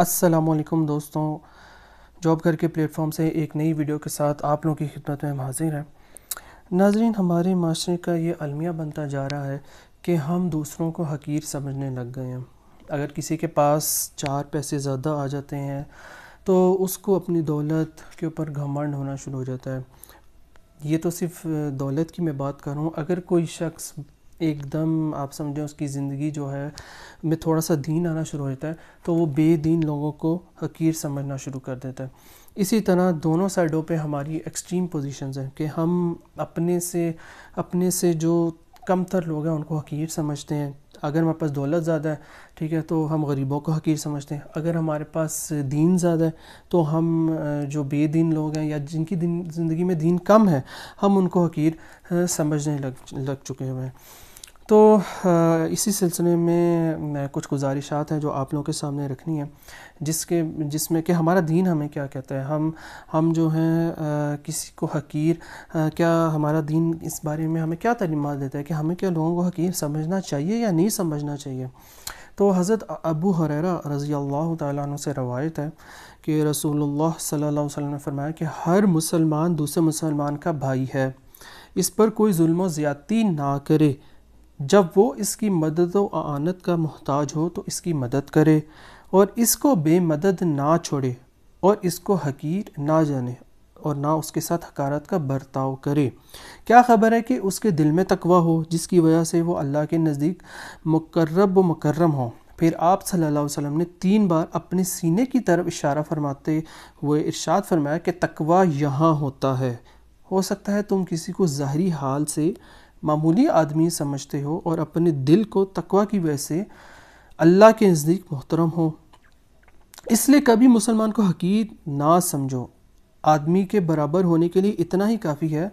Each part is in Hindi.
असलकुम दोस्तों जॉब करके प्लेटफॉर्म से एक नई वीडियो के साथ आप लोगों की खिदमत में हाजिर हैं नाजरीन हमारे माशरे का ये अलमिया बनता जा रहा है कि हम दूसरों को हकीर समझने लग गए हैं अगर किसी के पास चार पैसे ज़्यादा आ जाते हैं तो उसको अपनी दौलत के ऊपर घमंड होना शुरू हो जाता है ये तो सिर्फ दौलत की मैं बात करूँ अगर कोई शख्स एकदम आप समझें उसकी ज़िंदगी जो है में थोड़ा सा दीन आना शुरू हो जाता है तो वो बेदीन लोगों को हकीर समझना शुरू कर देता है इसी तरह दोनों साइडों पे हमारी एक्सट्रीम पोजीशंस हैं कि हम अपने से अपने से जो कमतर लोग हैं उनको हकीर समझते हैं अगर हमारे पास दौलत ज़्यादा है ठीक है तो हम गरीबों को हकीर समझते हैं अगर हमारे पास दीन ज़्यादा है तो हम जो बेदीन लोग हैं या जिनकी दिन ज़िंदगी में दीन कम है हम उनको हकीर समझने लग लग चुके हुए हैं तो इसी सिलसिले में कुछ गुजारिशात हैं जो आप लोगों के सामने रखनी है जिसके जिसमें कि हमारा दीन हमें क्या कहता है हम हम जो हैं किसी को हकीर क्या हमारा दीन इस बारे में हमें क्या तलीमत देता है कि हमें क्या लोगों को हकीर समझना चाहिए या नहीं समझना चाहिए तो हज़रत अबू हरेरा रज़ी अल्लाह तु से रवायत है कि रसूलुल्लाह सल्लल्लाहु अलैहि वसल्लम ने फरमाया कि हर मुसलमान दूसरे मुसलमान का भाई है इस पर कोई जुल्म ज़्यादती ना करे जब वो इसकी मदद व आनत का मोहताज हो तो इसकी मदद करे और इसको बेमदद ना छोड़े और इसको हकीर ना जाने और ना उसके साथ हकारत का बर्ताव करे क्या ख़बर है कि उसके दिल में तकवा हो जिसकी वजह से वो अल्लाह के नज़दीक मकर्रब व मकर्रम हो फिर आप सल्लल्लाहु अलैहि वसल्लम ने तीन बार अपने सीने की तरफ इशारा फरमाते हुए इरशाद फरमाया कि तकवा यहाँ होता है हो सकता है तुम किसी को ज़ाहरी हाल से मामूली आदमी समझते हो और अपने दिल को तकवा की वजह से अल्लाह के नज़दीक मोहतरम हो इसलिए कभी मुसलमान को हकीर ना समझो आदमी के बराबर होने के लिए इतना ही काफ़ी है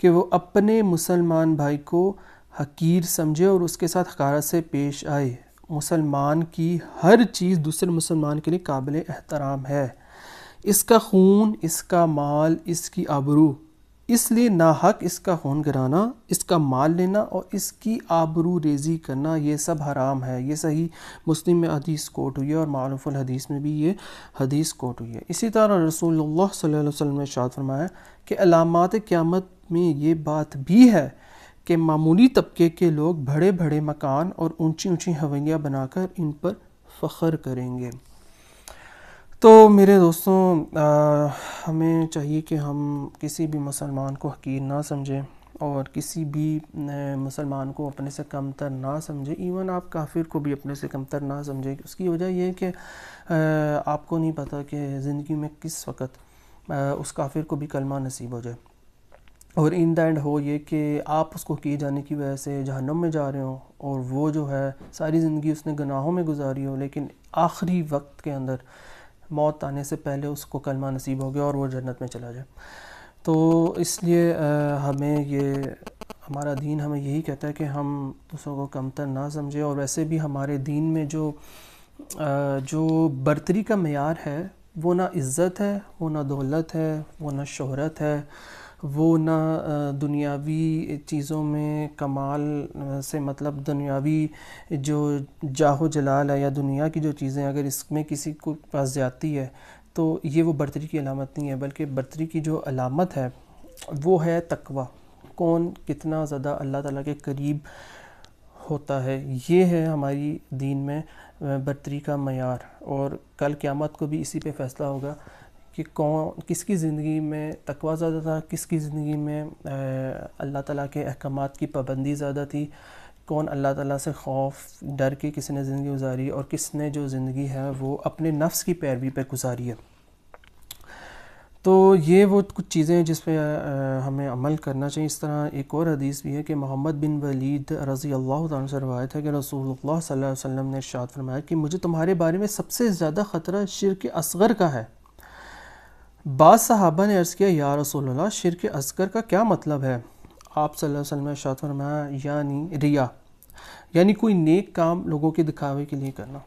कि वो अपने मुसलमान भाई को हकीर समझे और उसके साथ हकारत से पेश आए मुसलमान की हर चीज़ दूसरे मुसलमान के लिए काबिल एहतराम है इसका खून इसका माल इसकी आबरू इसलिए ना हक इसका खून गिराना इसका माल लेना और इसकी आबरू रेजी करना ये सब हराम है ये सही मुस्लिम में हदीस कोट हुई है और मारूफ़ुल हदीस में भी ये हदीस कोट हुई है इसी तरह रसूल सल्लल्लाहु अलैहि वसल्लम ने शाद फरमाया कि अलामत क़्यामत में ये बात भी है कि मामूली तबके के लोग बड़े बड़े मकान और ऊंची ऊंची हवैयाँ बनाकर इन पर फ़ख्र करेंगे तो मेरे दोस्तों आ, हमें चाहिए कि हम किसी भी मुसलमान को हकीर ना समझें और किसी भी मुसलमान को अपने से कमतर ना समझे इवन आप काफिर को भी अपने से कमतर ना समझे उसकी वजह यह है कि आपको नहीं पता कि ज़िंदगी में किस वक्त उस काफिर को भी कलमा नसीब हो जाए और इन द एंड हो ये कि आप उसको किए जाने की वजह से जहनम में जा रहे हो और वो जो है सारी ज़िंदगी उसने गनाहों में गुजारी हो लेकिन आखिरी वक्त के अंदर मौत आने से पहले उसको कलमा नसीब हो गया और वो जन्नत में चला जाए तो इसलिए हमें ये हमारा दीन हमें यही कहता है कि हम दूसरों को कमतर ना समझें और वैसे भी हमारे दीन में जो जो बर्तरी का मैार है वो ना इज़्ज़त है वो ना दौलत है वो ना शहरत है वो ना दुनियावी चीज़ों में कमाल से मतलब दुनियावी जो जाहो जलाल है या दुनिया की जो चीज़ें अगर इसमें किसी को पास जाती है तो ये वो बर्तरी की अलामत नहीं है बल्कि बर्तरी की जो अलामत है वो है तकवा कौन कितना ज़्यादा अल्लाह ताला के करीब होता है ये है हमारी दीन में बर्तरी का मैार और कल क़्यामत को भी इसी पे फ़ैसला होगा कि कौन किसकी ज़िंदगी में तकवा ज़्यादा था किसकी ज़िंदगी में अल्लाह ताला के अहकाम की पाबंदी ज़्यादा थी कौन अल्लाह ताला से खौफ डर के किसने ज़िंदगी गुजारी और किसने जो ज़िंदगी है वो अपने नफ्स की पैरवी पर गुजारी है तो ये वो कुछ चीज़ें जिस पर हमें अमल करना चाहिए इस तरह एक और हदीस भी है कि मोहम्मद बिन वलीद रज़ी अल्लाह से रवायत है कि रसूल वसल्लम ने शाद फरमाया कि मुझे तुम्हारे बारे में सबसे ज़्यादा ख़तरा शिर के असगर का है बाद साहबा ने अर्ज़ किया या रसोल्ला के असगर का क्या मतलब है आप वसल्लम फरमाया यानी रिया यानी कोई नेक काम लोगों के दिखावे के लिए करना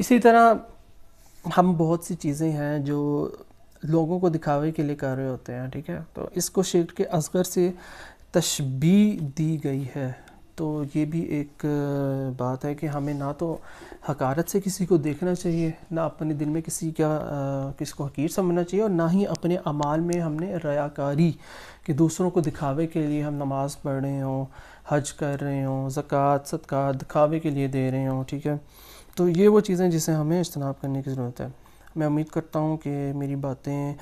इसी तरह हम बहुत सी चीज़ें हैं जो लोगों को दिखावे के लिए कर रहे होते हैं ठीक है तो इसको शिर के असगर से तशबी दी गई है तो ये भी एक बात है कि हमें ना तो हकारत से किसी को देखना चाहिए ना अपने दिल में किसी का किसी को हकीर समझना चाहिए और ना ही अपने अमाल में हमने रयाकारी कि दूसरों को दिखावे के लिए हम नमाज़ पढ़ रहे हों हज कर रहे हों ज़क़़त सदका दिखावे के लिए दे रहे हों ठीक है तो ये वो चीज़ें जिसे हमें इज्तनाब करने की ज़रूरत है मैं उम्मीद करता हूँ कि मेरी बातें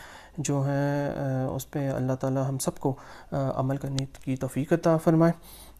जो हैं उस पर अल्लाह ताला हम सबको अमल करने की तफीकता अता फ़रमाए